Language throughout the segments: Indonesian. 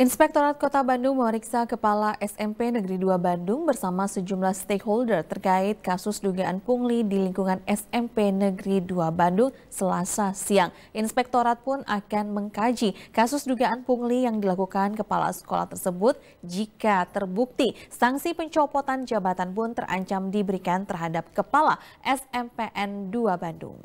Inspektorat Kota Bandung memeriksa Kepala SMP Negeri 2 Bandung bersama sejumlah stakeholder terkait kasus dugaan pungli di lingkungan SMP Negeri 2 Bandung selasa siang. Inspektorat pun akan mengkaji kasus dugaan pungli yang dilakukan Kepala Sekolah tersebut jika terbukti. Sanksi pencopotan jabatan pun terancam diberikan terhadap Kepala SMPN 2 Bandung.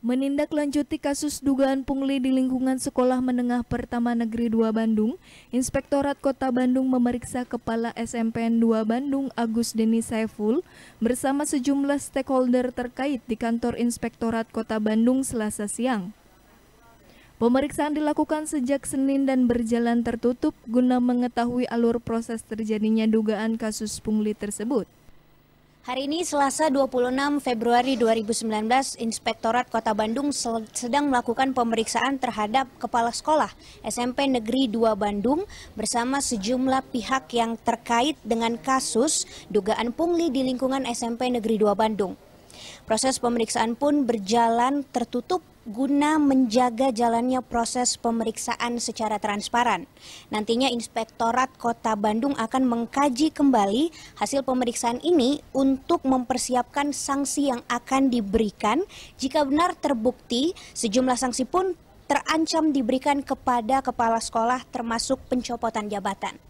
Menindaklanjuti kasus dugaan pungli di lingkungan Sekolah Menengah Pertama Negeri 2 Bandung, Inspektorat Kota Bandung memeriksa Kepala SMPN 2 Bandung Agus Deni Saiful bersama sejumlah stakeholder terkait di kantor Inspektorat Kota Bandung selasa siang. Pemeriksaan dilakukan sejak Senin dan berjalan tertutup guna mengetahui alur proses terjadinya dugaan kasus pungli tersebut. Hari ini Selasa 26 Februari 2019, Inspektorat Kota Bandung sedang melakukan pemeriksaan terhadap Kepala Sekolah SMP Negeri 2 Bandung bersama sejumlah pihak yang terkait dengan kasus dugaan pungli di lingkungan SMP Negeri 2 Bandung. Proses pemeriksaan pun berjalan tertutup guna menjaga jalannya proses pemeriksaan secara transparan. Nantinya Inspektorat Kota Bandung akan mengkaji kembali hasil pemeriksaan ini untuk mempersiapkan sanksi yang akan diberikan jika benar terbukti sejumlah sanksi pun terancam diberikan kepada kepala sekolah termasuk pencopotan jabatan.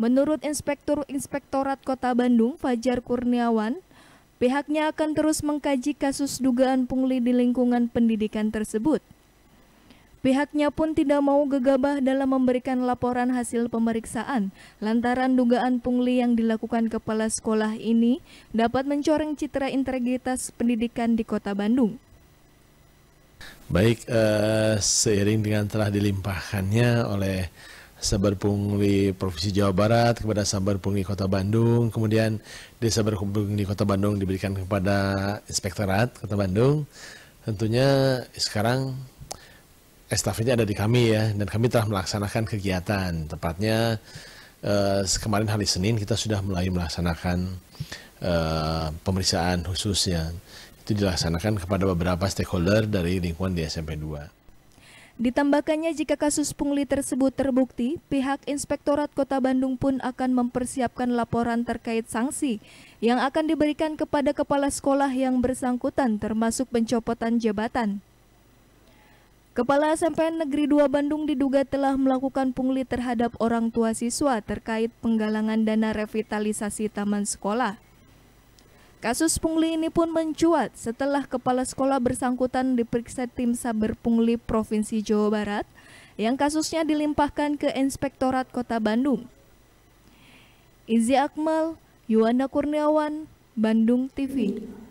Menurut Inspektur Inspektorat Kota Bandung, Fajar Kurniawan, Pihaknya akan terus mengkaji kasus dugaan pungli di lingkungan pendidikan tersebut. Pihaknya pun tidak mau gegabah dalam memberikan laporan hasil pemeriksaan lantaran dugaan pungli yang dilakukan kepala sekolah ini dapat mencoreng citra integritas pendidikan di Kota Bandung. Baik, eh, seiring dengan telah dilimpahkannya oleh Sabar Pung di Provinsi Jawa Barat, kepada Sabar Pung Kota Bandung, kemudian di Sabar Pungli Kota Bandung diberikan kepada Inspektorat Kota Bandung. Tentunya sekarang estafetnya ada di kami ya, dan kami telah melaksanakan kegiatan. Tepatnya eh, kemarin hari Senin kita sudah mulai melaksanakan eh, pemeriksaan khususnya. Itu dilaksanakan kepada beberapa stakeholder dari lingkungan di SMP 2. Ditambahkannya jika kasus pungli tersebut terbukti, pihak Inspektorat Kota Bandung pun akan mempersiapkan laporan terkait sanksi yang akan diberikan kepada kepala sekolah yang bersangkutan termasuk pencopotan jabatan. Kepala SMPN Negeri 2 Bandung diduga telah melakukan pungli terhadap orang tua siswa terkait penggalangan dana revitalisasi taman sekolah. Kasus pungli ini pun mencuat setelah kepala sekolah bersangkutan diperiksa tim Saber Pungli Provinsi Jawa Barat yang kasusnya dilimpahkan ke Inspektorat Kota Bandung. Izzy Akmal, Yuwanda Kurniawan, Bandung TV.